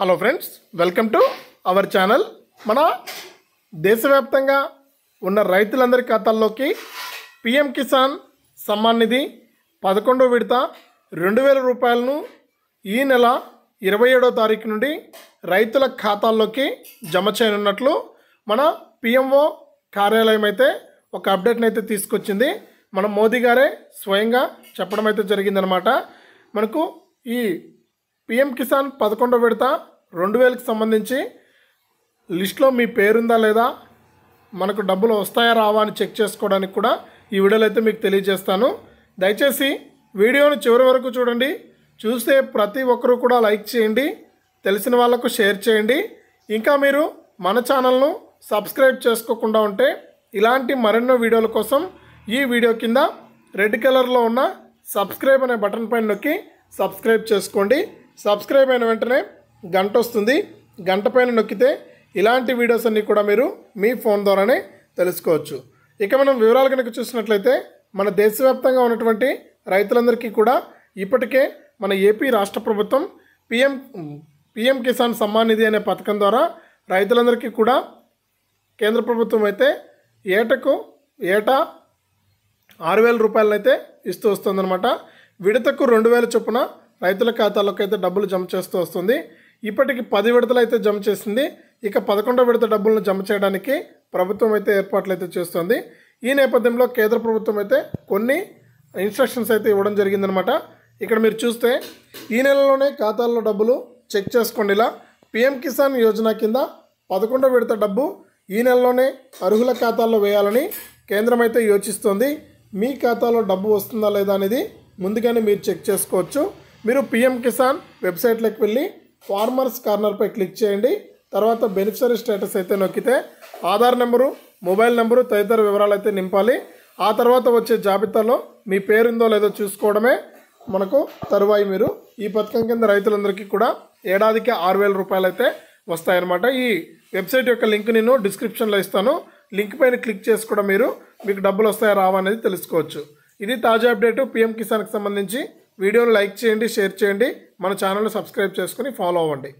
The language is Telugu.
hello friends welcome to our channel మన దేశవ్యాప్తంగా ఉన్న రైతులందరి ఖాతాల్లోకి పిఎం కిసాన్ సమ్మాన్ నిధి పదకొండో విడత రెండు వేల రూపాయలను ఈ నెల ఇరవై ఏడో తారీఖు నుండి రైతుల ఖాతాల్లోకి జమ చేయనున్నట్లు మన పిఎంఓ కార్యాలయం అయితే ఒక అప్డేట్ని అయితే తీసుకొచ్చింది మన మోదీ గారే స్వయంగా చెప్పడం అయితే జరిగిందనమాట మనకు ఈ పిఎం కిసాన్ పదకొండో విడత రెండు వేలకు సంబంధించి లిస్ట్లో మీ పేరుందా లేదా మనకు డబ్బులు వస్తాయా రావా అని చెక్ చేసుకోవడానికి కూడా ఈ వీడియోలో అయితే మీకు తెలియజేస్తాను దయచేసి వీడియోను చివరి వరకు చూడండి చూస్తే ప్రతి ఒక్కరూ కూడా లైక్ చేయండి తెలిసిన వాళ్ళకు షేర్ చేయండి ఇంకా మీరు మన ఛానల్ను సబ్స్క్రైబ్ చేసుకోకుండా ఉంటే ఇలాంటి మరెన్నో వీడియోల కోసం ఈ వీడియో కింద రెడ్ కలర్లో ఉన్న సబ్స్క్రైబ్ అనే బటన్ పైన నొక్కి సబ్స్క్రైబ్ చేసుకోండి సబ్స్క్రైబ్ అయిన వెంటనే గంట వస్తుంది గంట పైన నొక్కితే ఇలాంటి వీడియోస్ అన్నీ కూడా మీరు మీ ఫోన్ ద్వారానే తెలుసుకోవచ్చు ఇక మనం వివరాలు కనుక చూసినట్లయితే మన దేశవ్యాప్తంగా ఉన్నటువంటి రైతులందరికీ కూడా ఇప్పటికే మన ఏపీ రాష్ట్ర ప్రభుత్వం పిఎం పిఎం కిసాన్ సమ్మాన్ నిధి అనే పథకం ద్వారా రైతులందరికీ కూడా కేంద్ర ప్రభుత్వం అయితే ఏటకు ఏటా ఆరు వేల రూపాయలనైతే ఇస్తూ వస్తుందన్నమాట విడతకు రెండు వేల చొప్పున రైతుల ఖాతాలోకి అయితే డబ్బులు జమ చేస్తూ వస్తుంది ఇప్పటికి పది విడతలు అయితే జమ చేసింది ఇక పదకొండో విడత డబ్బులను జమ చేయడానికి ప్రభుత్వం అయితే ఏర్పాట్లు అయితే చేస్తుంది ఈ నేపథ్యంలో కేంద్ర ప్రభుత్వం అయితే కొన్ని ఇన్స్ట్రక్షన్స్ అయితే ఇవ్వడం జరిగిందనమాట ఇక్కడ మీరు చూస్తే ఈ నెలలోనే ఖాతాల్లో డబ్బులు చెక్ చేసుకోండి ఇలా పిఎం కిసాన్ యోజన కింద పదకొండో విడత డబ్బు ఈ నెలలోనే అర్హుల ఖాతాల్లో వేయాలని కేంద్రం అయితే యోచిస్తోంది మీ ఖాతాలో డబ్బు వస్తుందా లేదా అనేది ముందుగానే మీరు చెక్ చేసుకోవచ్చు మీరు పిఎం కిసాన్ వెబ్సైట్లోకి వెళ్ళి ఫార్మర్స్ కార్నర్పై క్లిక్ చేయండి తర్వాత బెనిఫిషరీ స్టేటస్ అయితే నొక్కితే ఆధార్ నెంబరు మొబైల్ నెంబరు తదితర వివరాలు అయితే నింపాలి ఆ తర్వాత వచ్చే జాబితాలో మీ పేరుందో లేదో చూసుకోవడమే మనకు తరువాయి మీరు ఈ పథకం కింద రైతులందరికీ కూడా ఏడాదికి ఆరు వేల రూపాయలు అయితే వస్తాయన్నమాట ఈ వెబ్సైట్ యొక్క లింక్ నేను డిస్క్రిప్షన్లో ఇస్తాను లింక్ పైన క్లిక్ చేసి కూడా మీరు మీకు డబ్బులు వస్తాయా రావా అనేది తెలుసుకోవచ్చు ఇది తాజా అప్డేటు పిఎం కిసాన్కి సంబంధించి వీడియోను లైక్ చేయండి షేర్ చేయండి మన ఛానల్ని సబ్స్క్రైబ్ చేసుకుని ఫాలో అవ్వండి